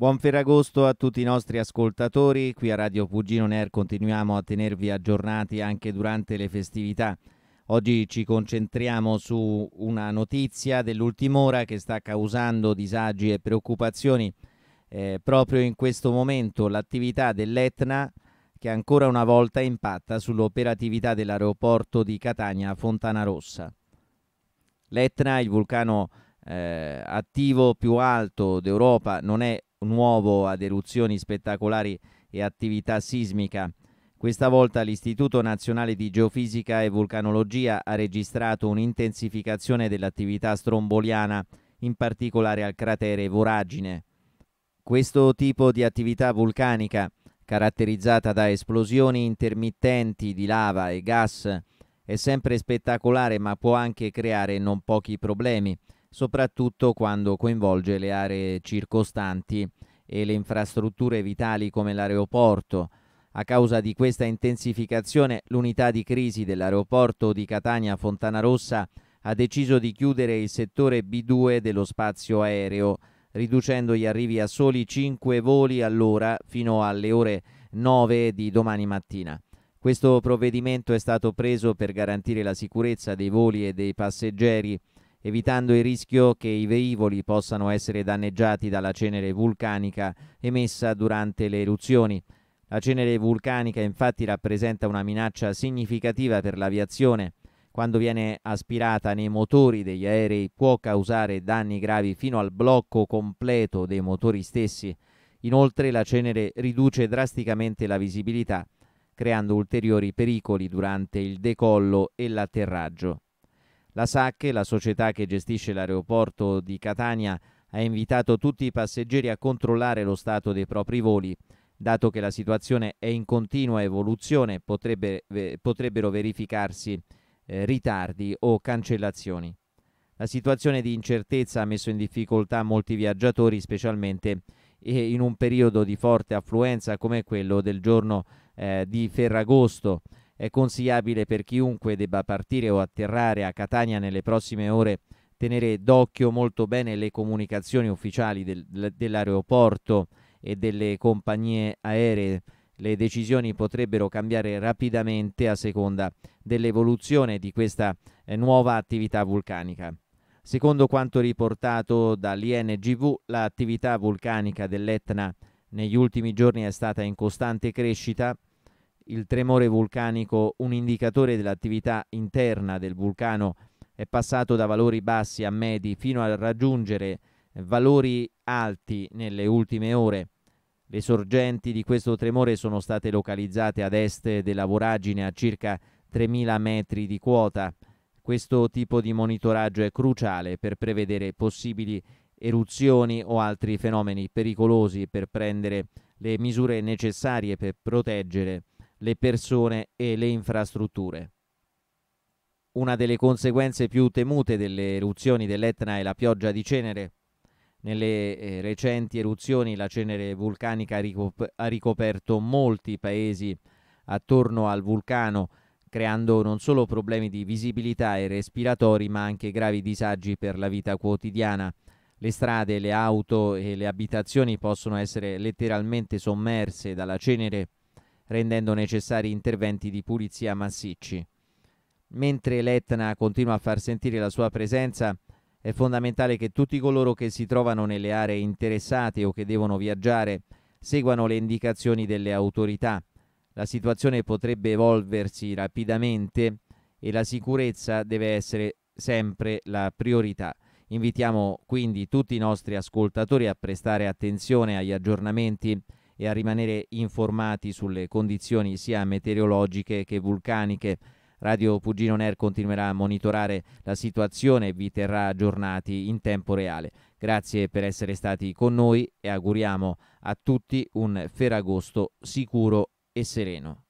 Buon Ferragosto a tutti i nostri ascoltatori, qui a Radio Pugino Ner continuiamo a tenervi aggiornati anche durante le festività. Oggi ci concentriamo su una notizia dell'ultima ora che sta causando disagi e preoccupazioni. Eh, proprio in questo momento l'attività dell'Etna che ancora una volta impatta sull'operatività dell'aeroporto di Catania Fontana Rossa. L'Etna, il vulcano eh, attivo più alto d'Europa, non è nuovo ad eruzioni spettacolari e attività sismica. Questa volta l'Istituto Nazionale di Geofisica e Vulcanologia ha registrato un'intensificazione dell'attività stromboliana, in particolare al cratere Voragine. Questo tipo di attività vulcanica, caratterizzata da esplosioni intermittenti di lava e gas, è sempre spettacolare ma può anche creare non pochi problemi soprattutto quando coinvolge le aree circostanti e le infrastrutture vitali come l'aeroporto. A causa di questa intensificazione, l'unità di crisi dell'aeroporto di Catania Fontanarossa ha deciso di chiudere il settore B2 dello spazio aereo, riducendo gli arrivi a soli 5 voli all'ora fino alle ore 9 di domani mattina. Questo provvedimento è stato preso per garantire la sicurezza dei voli e dei passeggeri evitando il rischio che i velivoli possano essere danneggiati dalla cenere vulcanica emessa durante le eruzioni. La cenere vulcanica infatti rappresenta una minaccia significativa per l'aviazione. Quando viene aspirata nei motori degli aerei può causare danni gravi fino al blocco completo dei motori stessi. Inoltre la cenere riduce drasticamente la visibilità, creando ulteriori pericoli durante il decollo e l'atterraggio. La SAC, la società che gestisce l'aeroporto di Catania, ha invitato tutti i passeggeri a controllare lo stato dei propri voli. Dato che la situazione è in continua evoluzione, potrebbe, potrebbero verificarsi eh, ritardi o cancellazioni. La situazione di incertezza ha messo in difficoltà molti viaggiatori, specialmente eh, in un periodo di forte affluenza come quello del giorno eh, di Ferragosto è consigliabile per chiunque debba partire o atterrare a Catania nelle prossime ore tenere d'occhio molto bene le comunicazioni ufficiali del, dell'aeroporto e delle compagnie aeree. Le decisioni potrebbero cambiare rapidamente a seconda dell'evoluzione di questa eh, nuova attività vulcanica. Secondo quanto riportato dall'INGV, l'attività vulcanica dell'Etna negli ultimi giorni è stata in costante crescita, il tremore vulcanico un indicatore dell'attività interna del vulcano è passato da valori bassi a medi fino a raggiungere eh, valori alti nelle ultime ore. Le sorgenti di questo tremore sono state localizzate ad est della voragine a circa 3.000 metri di quota. Questo tipo di monitoraggio è cruciale per prevedere possibili eruzioni o altri fenomeni pericolosi e per prendere le misure necessarie per proteggere le persone e le infrastrutture. Una delle conseguenze più temute delle eruzioni dell'Etna è la pioggia di cenere. Nelle eh, recenti eruzioni la cenere vulcanica ha ricoperto molti paesi attorno al vulcano, creando non solo problemi di visibilità e respiratori, ma anche gravi disagi per la vita quotidiana. Le strade, le auto e le abitazioni possono essere letteralmente sommerse dalla cenere rendendo necessari interventi di pulizia massicci. Mentre l'Etna continua a far sentire la sua presenza, è fondamentale che tutti coloro che si trovano nelle aree interessate o che devono viaggiare seguano le indicazioni delle autorità. La situazione potrebbe evolversi rapidamente e la sicurezza deve essere sempre la priorità. Invitiamo quindi tutti i nostri ascoltatori a prestare attenzione agli aggiornamenti e a rimanere informati sulle condizioni sia meteorologiche che vulcaniche. Radio Pugino Ner continuerà a monitorare la situazione e vi terrà aggiornati in tempo reale. Grazie per essere stati con noi e auguriamo a tutti un Ferragosto sicuro e sereno.